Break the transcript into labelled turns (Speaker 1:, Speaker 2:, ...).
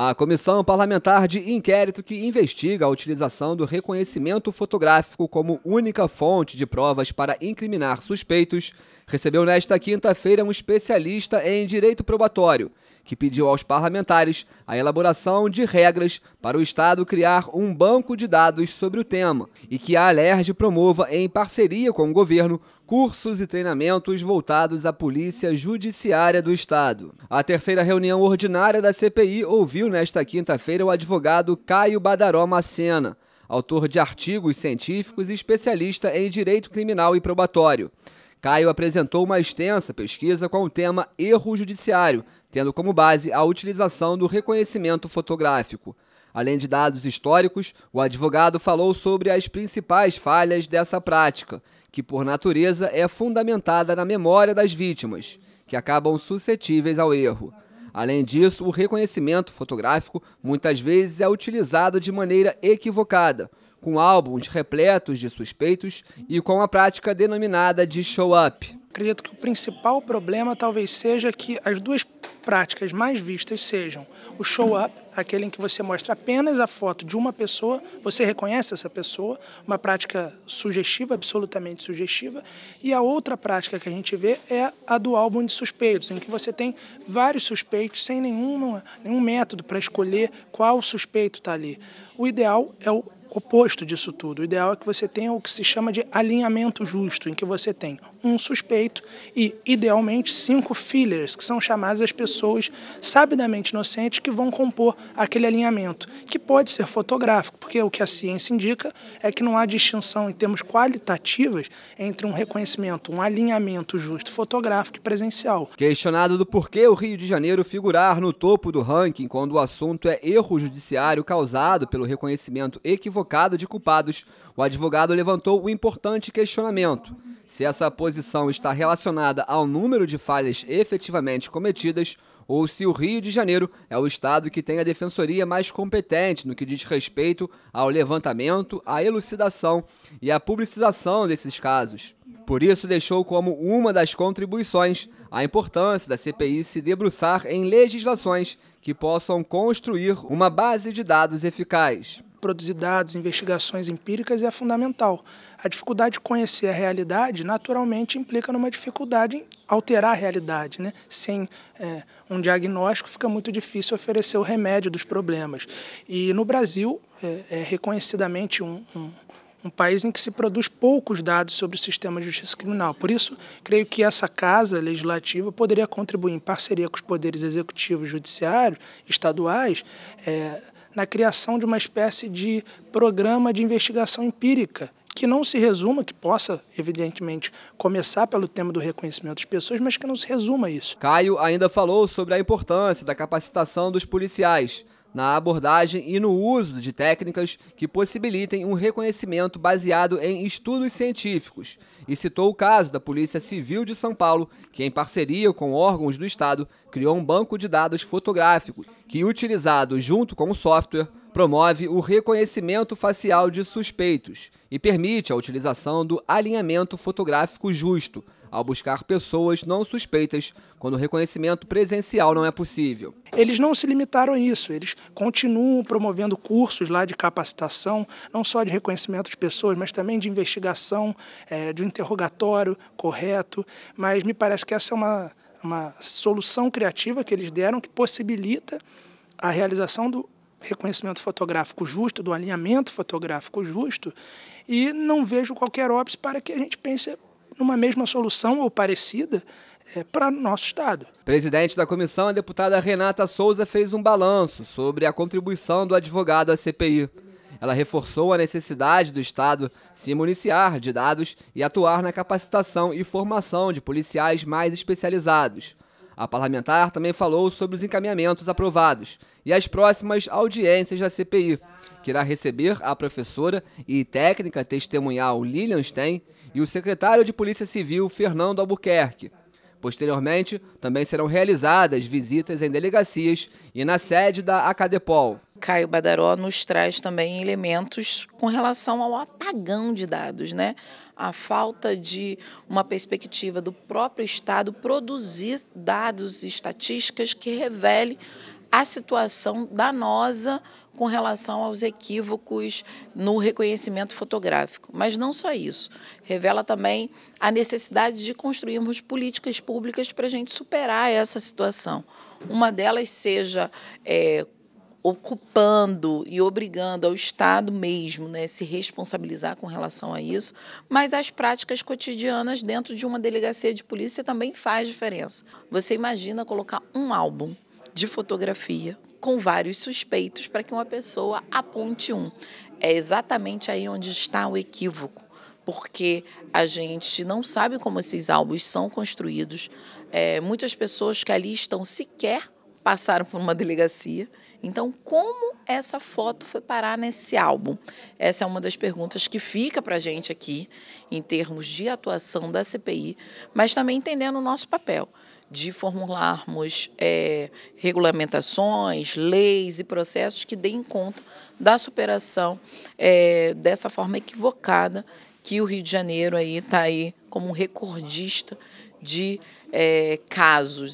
Speaker 1: A Comissão Parlamentar de Inquérito que investiga a utilização do reconhecimento fotográfico como única fonte de provas para incriminar suspeitos recebeu nesta quinta-feira um especialista em direito probatório que pediu aos parlamentares a elaboração de regras para o Estado criar um banco de dados sobre o tema e que a Alerj promova, em parceria com o governo, cursos e treinamentos voltados à Polícia Judiciária do Estado. A terceira reunião ordinária da CPI ouviu nesta quinta-feira o advogado Caio Badaró Macena, autor de artigos científicos e especialista em direito criminal e probatório. Caio apresentou uma extensa pesquisa com o tema Erro Judiciário, tendo como base a utilização do reconhecimento fotográfico. Além de dados históricos, o advogado falou sobre as principais falhas dessa prática, que por natureza é fundamentada na memória das vítimas, que acabam suscetíveis ao erro. Além disso, o reconhecimento fotográfico muitas vezes é utilizado de maneira equivocada, com álbuns repletos de suspeitos
Speaker 2: e com a prática denominada de show-up. Acredito que o principal problema talvez seja que as duas práticas mais vistas sejam o show-up, aquele em que você mostra apenas a foto de uma pessoa, você reconhece essa pessoa, uma prática sugestiva, absolutamente sugestiva, e a outra prática que a gente vê é a do álbum de suspeitos, em que você tem vários suspeitos sem nenhum nenhum método para escolher qual suspeito está ali. O ideal é o oposto disso tudo. O ideal é que você tenha o que se chama de alinhamento justo, em que você tem um suspeito e, idealmente, cinco fillers, que são chamadas as pessoas sabidamente inocentes que vão compor aquele alinhamento, que pode ser fotográfico, porque o que a ciência indica é que não há distinção em termos qualitativos entre um reconhecimento, um alinhamento justo fotográfico e presencial.
Speaker 1: Questionado do porquê o Rio de Janeiro figurar no topo do ranking quando o assunto é erro judiciário causado pelo reconhecimento equivocado de culpados, o advogado levantou o um importante questionamento. Se essa está relacionada ao número de falhas efetivamente cometidas ou se o Rio de Janeiro é o estado que tem a defensoria mais competente no que diz respeito ao levantamento, à elucidação e à publicização desses casos. Por isso, deixou como uma das contribuições a importância da CPI se debruçar em legislações que possam construir uma base
Speaker 2: de dados eficaz produzir dados, investigações empíricas é fundamental. A dificuldade de conhecer a realidade naturalmente implica numa dificuldade em alterar a realidade. Né? Sem é, um diagnóstico fica muito difícil oferecer o remédio dos problemas. E no Brasil é, é reconhecidamente um, um um país em que se produz poucos dados sobre o sistema de justiça criminal. Por isso, creio que essa casa legislativa poderia contribuir em parceria com os poderes executivos, judiciários, estaduais, é, na criação de uma espécie de programa de investigação empírica, que não se resuma, que possa, evidentemente, começar pelo tema do reconhecimento das pessoas, mas que não se resuma a isso. Caio ainda falou
Speaker 1: sobre a importância da capacitação
Speaker 2: dos policiais na abordagem
Speaker 1: e no uso de técnicas que possibilitem um reconhecimento baseado em estudos científicos e citou o caso da Polícia Civil de São Paulo, que, em parceria com órgãos do Estado, criou um banco de dados fotográficos que, utilizado junto com o software, promove o reconhecimento facial de suspeitos e permite a utilização do alinhamento fotográfico justo ao buscar pessoas não suspeitas quando o reconhecimento presencial não é possível
Speaker 2: eles não se limitaram a isso, eles continuam promovendo cursos lá de capacitação, não só de reconhecimento de pessoas, mas também de investigação, é, de um interrogatório correto. Mas me parece que essa é uma, uma solução criativa que eles deram que possibilita a realização do reconhecimento fotográfico justo, do alinhamento fotográfico justo, e não vejo qualquer óbice para que a gente pense numa mesma solução ou parecida é, para o nosso Estado.
Speaker 1: Presidente da comissão, a deputada Renata Souza fez um balanço sobre a contribuição do advogado à CPI. Ela reforçou a necessidade do Estado se municiar de dados e atuar na capacitação e formação de policiais mais especializados. A parlamentar também falou sobre os encaminhamentos aprovados e as próximas audiências da CPI, que irá receber a professora e técnica testemunhal Lilian Stein e o secretário de Polícia Civil Fernando Albuquerque. Posteriormente, também serão realizadas visitas em delegacias e na sede da Acadepol. Caio
Speaker 3: Badaró nos traz também elementos com relação ao apagão de dados, né? A falta de uma perspectiva do próprio Estado produzir dados e estatísticas que revele a situação danosa com relação aos equívocos no reconhecimento fotográfico. Mas não só isso, revela também a necessidade de construirmos políticas públicas para a gente superar essa situação. Uma delas seja é, ocupando e obrigando ao Estado mesmo né, se responsabilizar com relação a isso, mas as práticas cotidianas dentro de uma delegacia de polícia também faz diferença. Você imagina colocar um álbum de fotografia com vários suspeitos para que uma pessoa aponte um. É exatamente aí onde está o equívoco, porque a gente não sabe como esses álbuns são construídos. É, muitas pessoas que ali estão sequer passaram por uma delegacia. Então, como essa foto foi parar nesse álbum? Essa é uma das perguntas que fica para a gente aqui, em termos de atuação da CPI, mas também entendendo o nosso papel de formularmos é, regulamentações, leis e processos que deem conta da superação é, dessa forma equivocada que o Rio de Janeiro aí está aí como um recordista de é, casos.